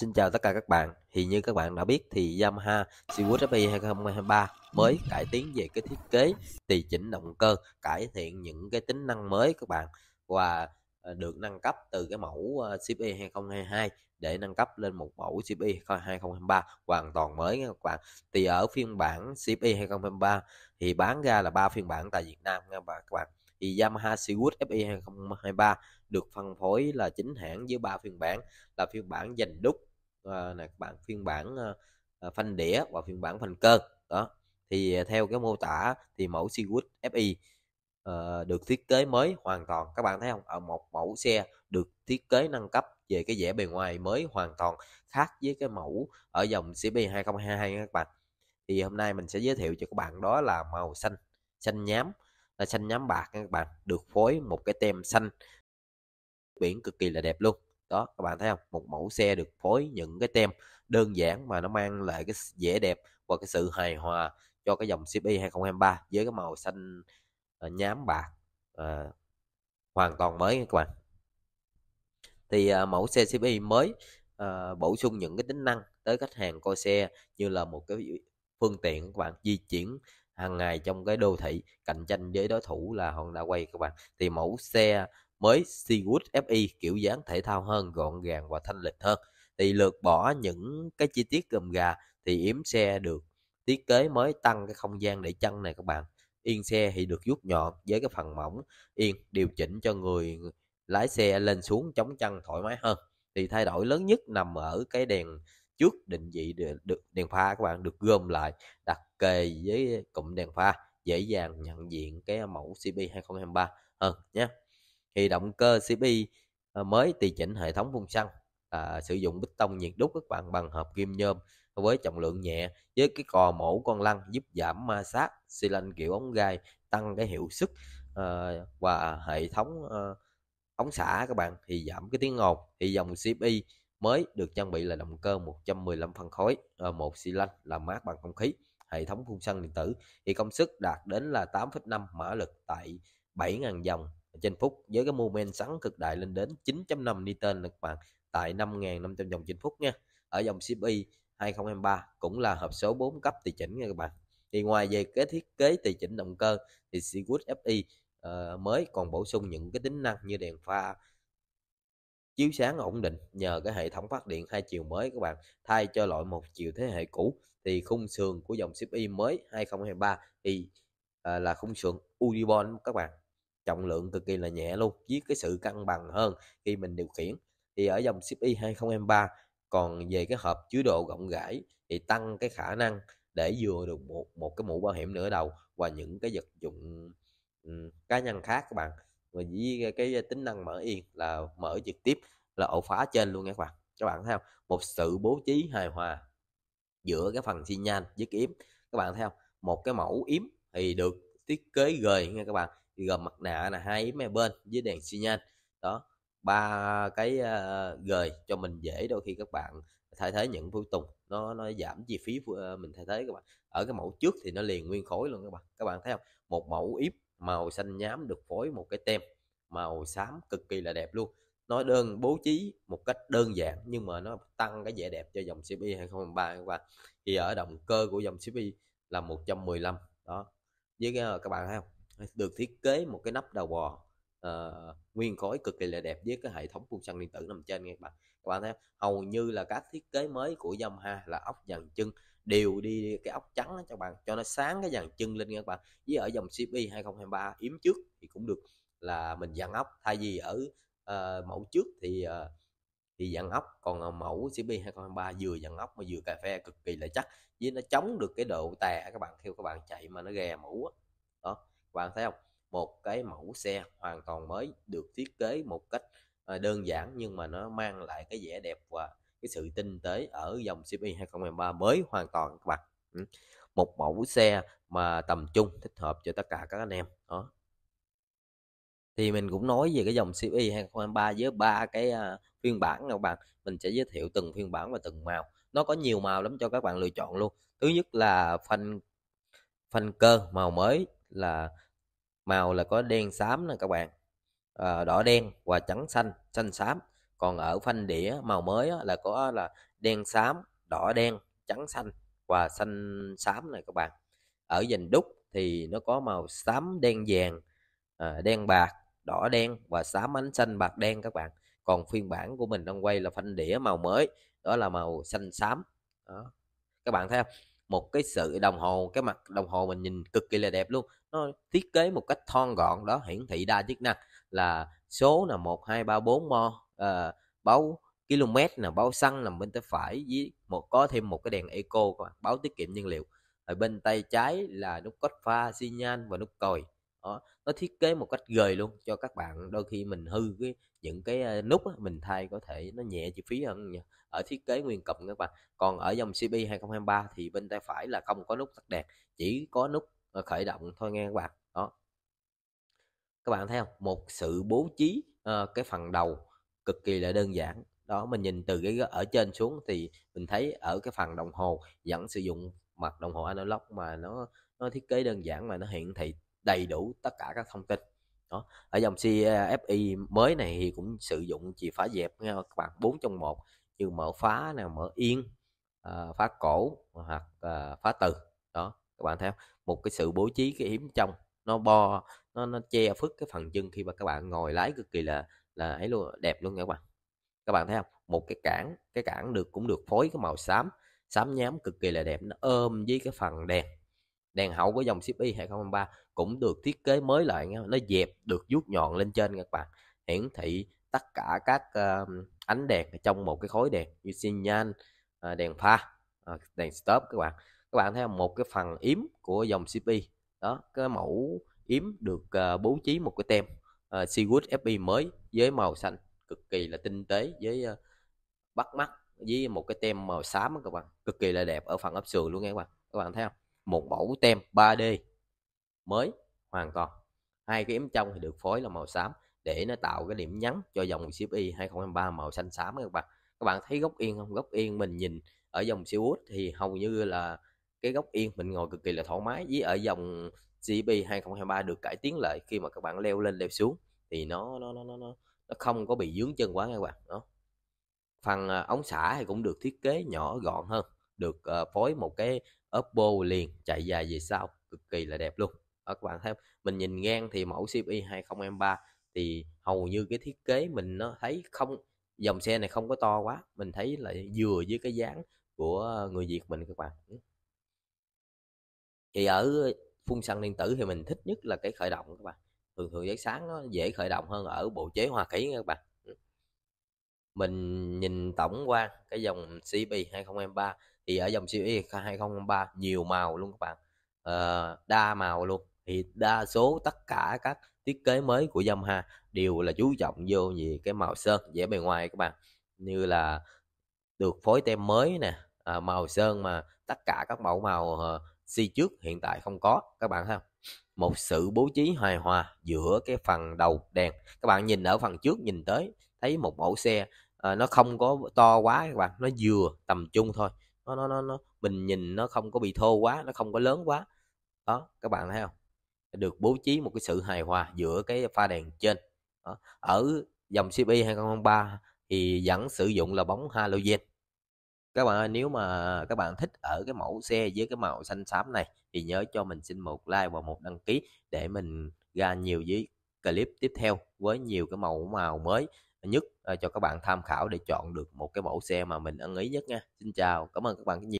Xin chào tất cả các bạn, thì như các bạn đã biết thì Yamaha Seawood FI 2023 mới cải tiến về cái thiết kế, tùy chỉnh động cơ, cải thiện những cái tính năng mới các bạn và ờ, được nâng cấp từ cái mẫu CPI ờ, e 2022 để nâng cấp lên một mẫu CPI e 2023 hoàn toàn mới nha các bạn. Thì ở phiên bản CPI e 2023 thì bán ra là ba phiên bản tại Việt Nam nha các bạn thì Yamaha Seawood FI 2023 được phân phối là chính hãng với ba phiên bản là phiên bản dành đúc là ờ, các bạn phiên bản ờ, ờ, phanh đĩa và phiên bản phanh cơ đó thì theo cái mô tả thì mẫu Seawood FI uh, được thiết kế mới hoàn toàn các bạn thấy không ở một mẫu xe được thiết kế nâng cấp về cái vẻ bề ngoài mới hoàn toàn khác với cái mẫu ở dòng CB 2022 các bạn thì hôm nay mình sẽ giới thiệu cho các bạn đó là màu xanh xanh nhám là xanh nhám bạc các bạn được phối một cái tem xanh biển cực kỳ là đẹp luôn đó các bạn thấy không một mẫu xe được phối những cái tem đơn giản mà nó mang lại cái vẻ đẹp và cái sự hài hòa cho cái dòng CPI 2023 với cái màu xanh ờ, nhám bạc à, hoàn toàn mới các bạn thì à, mẫu xe CPI mới à, bổ sung những cái tính năng tới khách hàng coi xe như là một cái phương tiện các bạn di chuyển hàng ngày trong cái đô thị cạnh tranh với đối thủ là Honda Way các bạn thì mẫu xe mới Seawood FI e, kiểu dáng thể thao hơn, gọn gàng và thanh lịch hơn. Thì lược bỏ những cái chi tiết gầm gà thì yếm xe được thiết kế mới tăng cái không gian để chân này các bạn. Yên xe thì được rút nhọn với cái phần mỏng yên điều chỉnh cho người lái xe lên xuống chống chân thoải mái hơn. Thì thay đổi lớn nhất nằm ở cái đèn trước định vị được đèn pha các bạn được gom lại đặt kề với cụm đèn pha dễ dàng nhận diện cái mẫu CB 2023 hơn nhé thì động cơ CPI ờ, mới tùy chỉnh hệ thống phun xăng à, sử dụng bích tông nhiệt đúc các bạn bằng hợp kim nhôm với trọng lượng nhẹ với cái cò mổ con lăn giúp giảm ma sát xi lanh kiểu ống gai tăng cái hiệu suất à, và hệ thống à, ống xả các bạn thì giảm cái tiếng ồn thì dòng CPI mới được trang bị là động cơ 115 phân khối à, một xi lanh làm mát bằng không khí hệ thống phun xăng điện tử thì công suất đạt đến là 8,5 mã lực tại 7.000 dòng trên phút với cái moment sắn cực đại lên đến 9.5 Newton là các bạn tại 5.500 dòng trên phút nha ở dòng CPI 2023 cũng là hộp số 4 cấp tùy chỉnh nha các bạn thì ngoài về cái thiết kế tùy chỉnh động cơ thì Seawood FI uh, ờ, mới còn bổ sung những cái tính năng như đèn pha chiếu sáng ổn định nhờ cái hệ thống phát điện hai chiều mới các bạn thay cho loại một chiều thế hệ cũ thì khung sườn của dòng CPI mới 2023 thì uh, là khung sườn Udibon các bạn trọng lượng cực kỳ là nhẹ luôn với cái sự cân bằng hơn khi mình điều khiển thì ở dòng ship 2023 còn về cái hộp chứa độ rộng rãi thì tăng cái khả năng để vừa được một một cái mũ bảo hiểm nửa đầu và những cái vật dụng um, cá nhân khác các bạn với cái, cái tính năng mở yên là mở trực tiếp là ổ khóa trên luôn nha các bạn các bạn thấy không một sự bố trí hài hòa giữa cái phần xi nhan với cái yếm các bạn thấy không một cái mẫu yếm thì được thiết kế gời nha các bạn gồm mặt nạ là hai yếm bên với đèn xi nhan đó ba cái uh, gời cho mình dễ đôi khi các bạn thay thế những phụ tùng nó nó giảm chi phí uh, mình thay thế các bạn ở cái mẫu trước thì nó liền nguyên khối luôn các bạn các bạn thấy không một mẫu yếm màu xanh nhám được phối một cái tem màu xám cực kỳ là đẹp luôn nó đơn bố trí một cách đơn giản nhưng mà nó tăng cái vẻ đẹp cho dòng CPI 2023 các bạn thì ở động cơ của dòng CPI là 115 đó với ờ, các bạn thấy không được thiết kế một cái nắp đầu bò uh, nguyên khối cực kỳ là đẹp với cái hệ thống phun xăng điện tử nằm trên nghe các bạn các bạn thấy hầu như là các thiết kế mới của Yamaha là ốc dàn chân đều đi cái ốc trắng đó các bạn cho nó sáng cái dàn chân lên nghe các bạn với ở dòng CP 2023 e yếm trước thì cũng được là mình dàn ốc thay vì ở uh, mẫu trước thì uh, thì dàn ốc còn mẫu CP 2023 e vừa dàn ốc mà vừa cà phê cực kỳ là chắc với nó chống được cái độ tè các bạn theo các bạn chạy mà nó gè mũ đó bạn thấy không một cái mẫu xe hoàn toàn mới được thiết kế một cách ờ, đơn giản nhưng mà nó mang lại cái vẻ đẹp và cái sự tinh tế ở dòng CPI 2023 mới hoàn toàn các bạn một mẫu xe mà tầm trung thích hợp cho tất cả các anh em đó thì mình cũng nói về cái dòng CPI 2023 với ba cái ờ, phiên bản nào bạn mình sẽ giới thiệu từng phiên bản và từng màu nó có nhiều màu lắm cho các bạn lựa chọn luôn thứ nhất là phanh phanh cơ màu mới là màu là có đen xám nè các bạn à, đỏ đen và trắng xanh xanh xám còn ở phanh đĩa màu mới là có là đen xám đỏ đen trắng xanh và xanh xám này các bạn ở dành đúc thì nó có màu xám đen vàng à, đen bạc đỏ đen và xám ánh xanh bạc đen các bạn còn phiên bản của mình đang quay là phanh đĩa màu mới đó là màu xanh xám đó. các bạn thấy không một cái sự đồng hồ cái mặt đồng hồ mình nhìn cực kỳ là đẹp luôn nó thiết kế một cách thon gọn đó hiển thị đa chức năng là số là một hai ba bốn mo ờ, báo km là báo xăng nằm bên tay phải với một có thêm một cái đèn eco các bạn báo tiết kiệm nhiên liệu ở bên tay trái là nút cốt pha xi nhan và nút còi đó, nó thiết kế một cách gời luôn cho các bạn đôi khi mình hư cái những cái ờ, nút á, mình thay có thể nó nhẹ chi phí hơn nhỉ? ở thiết kế nguyên cụm các bạn còn ở dòng CB 2023 thì bên tay phải là không có nút tắt đèn chỉ có nút Ờ, khởi động thôi nghe các bạn đó các bạn thấy không một sự bố trí uh, cái phần đầu cực kỳ là đơn giản đó mình nhìn từ cái ở trên xuống thì mình thấy ở cái phần đồng hồ vẫn sử dụng mặt đồng hồ analog mà nó nó thiết kế đơn giản mà nó hiện thị đầy đủ tất cả các thông tin đó ở dòng CFI mới này thì cũng sử dụng chìa phá dẹp nha các bạn bốn trong một như mở phá nè mở yên ờ, phá cổ hoặc phá từ đó các bạn thấy không một cái sự bố trí cái yếm trong nó bo nó nó che phức cái phần chân khi mà các bạn ngồi lái cực kỳ là là ấy luôn đẹp luôn nha các bạn các bạn thấy không một cái cản cái cản được cũng được phối cái màu xám xám nhám cực kỳ là đẹp nó ôm với cái phần đèn đèn hậu của dòng ship 2023 cũng được thiết kế mới lại nha. nó dẹp được vuốt nhọn lên trên các bạn hiển thị tất cả các uh, ánh đèn trong một cái khối đèn như xi nhan uh, ờ, đèn pha uh, đèn stop các bạn các bạn thấy không một cái phần yếm của dòng CP đó cái mẫu yếm được uh, bố trí một cái tem uh, Seawood mới với màu xanh cực kỳ là tinh tế với uh, bắt mắt với một cái tem màu xám các bạn cực kỳ là đẹp ở phần ấp sườn luôn nha các bạn các bạn thấy không một mẫu tem 3D mới hoàn toàn hai cái yếm trong thì được phối là màu xám để nó tạo cái điểm nhấn cho dòng CPI 2023 màu xanh xám các bạn các bạn thấy góc yên không góc yên mình nhìn ở dòng Seawood thì hầu như là cái góc yên mình ngồi cực kỳ là thoải mái với ở dòng GP e 2023 được cải tiến lại khi mà các bạn leo lên leo xuống thì nó nó nó nó nó, nó không có bị dướng chân quá nha các bạn đó phần à, ống xả thì cũng được thiết kế nhỏ gọn hơn được uh, phối một cái Oppo liền chạy dài về sau cực kỳ là đẹp luôn đó, các bạn thấy mình nhìn ngang thì mẫu CPI e 2023 thì hầu như cái thiết kế mình nó thấy không dòng xe này không có to quá mình thấy là vừa với cái dáng của người Việt mình các bạn thì ở phun xăng điện tử thì mình thích nhất là cái khởi động các bạn thường thường giấy sáng nó dễ khởi động hơn ở bộ chế hoa khí các bạn ừ. mình nhìn tổng quan cái dòng CB 2023 thì ở dòng CB 2023 nhiều màu luôn các bạn à, đa màu luôn thì đa số tất cả các thiết kế mới của Yamaha đều là chú trọng vô về cái màu sơn dễ bề ngoài các bạn như là được phối tem mới nè à, màu sơn mà tất cả các mẫu màu ờ, si trước hiện tại không có các bạn thấy không một sự bố trí hài hòa giữa cái phần đầu đèn các bạn nhìn ở phần trước nhìn tới thấy một mẫu xe à, nó không có to quá các bạn nó vừa tầm trung thôi nó nó nó, nó mình nhìn nó không có bị thô quá nó không có lớn quá đó các bạn thấy không được bố trí một cái sự hài hòa giữa cái pha đèn trên đó. ở dòng CP 2003 thì vẫn sử dụng là bóng halogen các bạn ơi nếu mà các bạn thích ở cái mẫu xe với cái màu xanh xám này thì nhớ cho mình xin một like và một đăng ký để mình ra nhiều dưới clip tiếp theo với nhiều cái màu màu mới nhất ờ, cho các bạn tham khảo để chọn được một cái mẫu xe mà mình ưng ý nhất nha xin chào cảm ơn các bạn rất nhiều